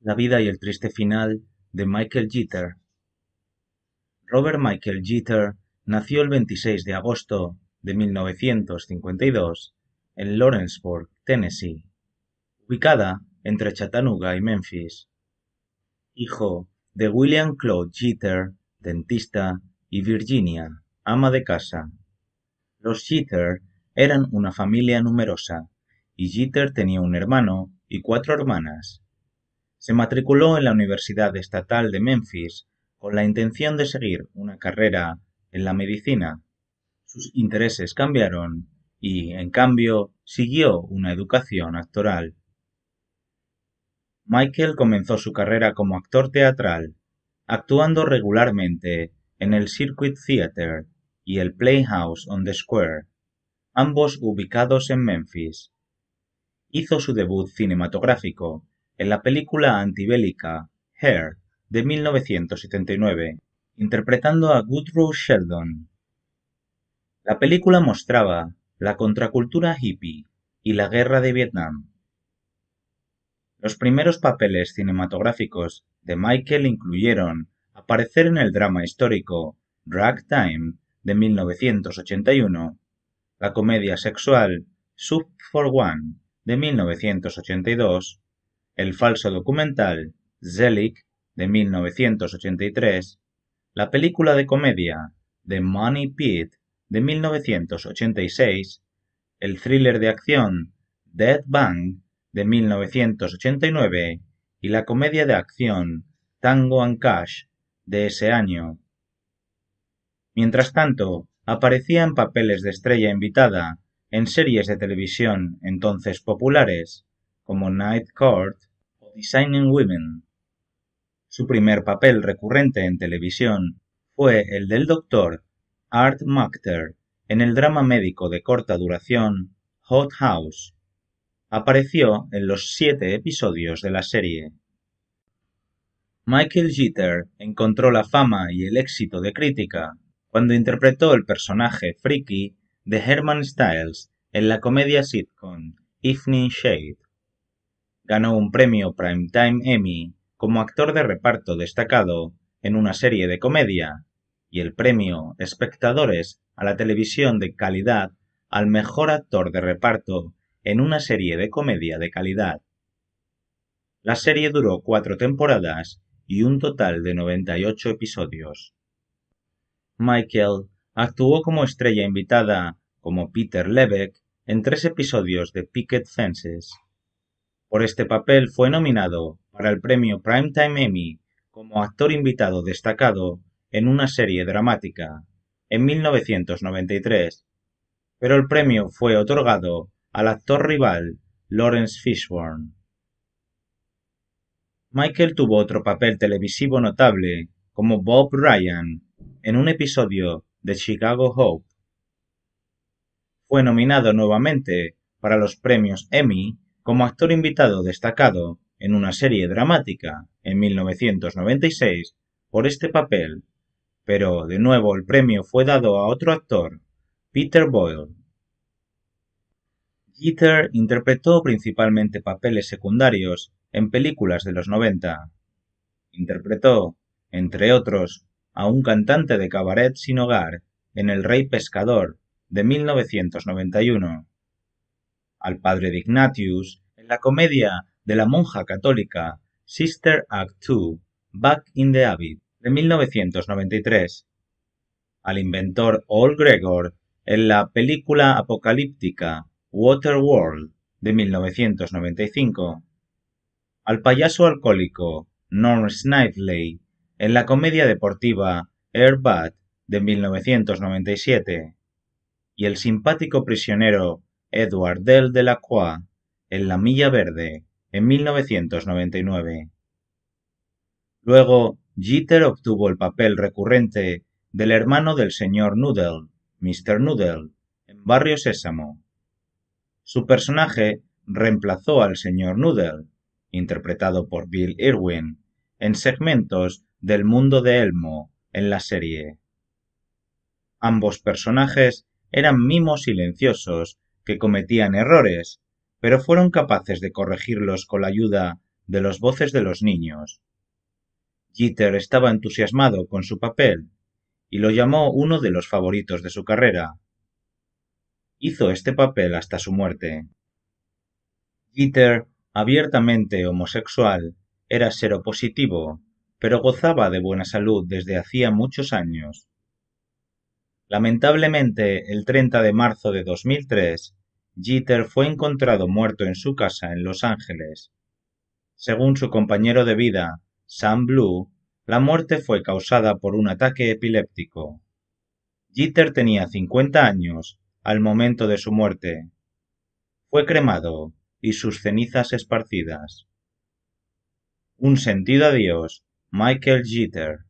La vida y el triste final de Michael Jeter. Robert Michael Jeter nació el 26 de agosto de 1952 en Lawrenceburg, Tennessee, ubicada entre Chattanooga y Memphis. Hijo de William Claude Jeter, dentista, y Virginia, ama de casa. Los Jeter eran una familia numerosa, y Jeter tenía un hermano y cuatro hermanas. Se matriculó en la Universidad Estatal de Memphis con la intención de seguir una carrera en la medicina. Sus intereses cambiaron y, en cambio, siguió una educación actoral. Michael comenzó su carrera como actor teatral, actuando regularmente en el Circuit Theatre y el Playhouse on the Square, ambos ubicados en Memphis. Hizo su debut cinematográfico en la película antibélica Hair de 1979, interpretando a Woodrow Sheldon. La película mostraba la contracultura hippie y la guerra de Vietnam. Los primeros papeles cinematográficos de Michael incluyeron aparecer en el drama histórico Ragtime de 1981, la comedia sexual Soup for One de 1982 el falso documental Zelig de 1983, la película de comedia The Money Pit de 1986, el thriller de acción Dead Bang de 1989 y la comedia de acción Tango and Cash de ese año. Mientras tanto, aparecía en papeles de estrella invitada en series de televisión entonces populares, como Night Court, Designing Women. Su primer papel recurrente en televisión fue el del doctor Art Macter en el drama médico de corta duración Hot House. Apareció en los siete episodios de la serie. Michael Jeter encontró la fama y el éxito de crítica cuando interpretó el personaje Freaky de Herman Stiles en la comedia sitcom Evening Shade ganó un premio Primetime Emmy como actor de reparto destacado en una serie de comedia y el premio Espectadores a la televisión de calidad al mejor actor de reparto en una serie de comedia de calidad. La serie duró cuatro temporadas y un total de 98 episodios. Michael actuó como estrella invitada como Peter Lebeck en tres episodios de Picket Fences por este papel fue nominado para el premio Primetime Emmy como actor invitado destacado en una serie dramática en 1993, pero el premio fue otorgado al actor rival Lawrence Fishburne. Michael tuvo otro papel televisivo notable como Bob Ryan en un episodio de Chicago Hope. Fue nominado nuevamente para los premios Emmy como actor invitado destacado en una serie dramática en 1996 por este papel, pero de nuevo el premio fue dado a otro actor, Peter Boyle. Jeter interpretó principalmente papeles secundarios en películas de los 90. Interpretó, entre otros, a un cantante de cabaret sin hogar en El Rey Pescador de 1991 al padre de Ignatius en la comedia de la monja católica Sister Act II, Back in the Abbey, de 1993, al inventor Old Gregor en la película apocalíptica Waterworld, de 1995, al payaso alcohólico Norm Snively en la comedia deportiva Bud de 1997 y el simpático prisionero Edward del Delacroix, en La Milla Verde en 1999. Luego, Jeter obtuvo el papel recurrente del hermano del señor Noodle, Mr. Noodle, en Barrio Sésamo. Su personaje reemplazó al señor Noodle, interpretado por Bill Irwin, en segmentos del mundo de Elmo en la serie. Ambos personajes eran mimos silenciosos que cometían errores, pero fueron capaces de corregirlos con la ayuda de los voces de los niños. Jeter estaba entusiasmado con su papel y lo llamó uno de los favoritos de su carrera. Hizo este papel hasta su muerte. Jeter, abiertamente homosexual, era seropositivo, pero gozaba de buena salud desde hacía muchos años. Lamentablemente, el 30 de marzo de 2003, Jeter fue encontrado muerto en su casa en Los Ángeles. Según su compañero de vida, Sam Blue, la muerte fue causada por un ataque epiléptico. Jeter tenía 50 años al momento de su muerte. Fue cremado y sus cenizas esparcidas. Un sentido adiós, Michael Jeter.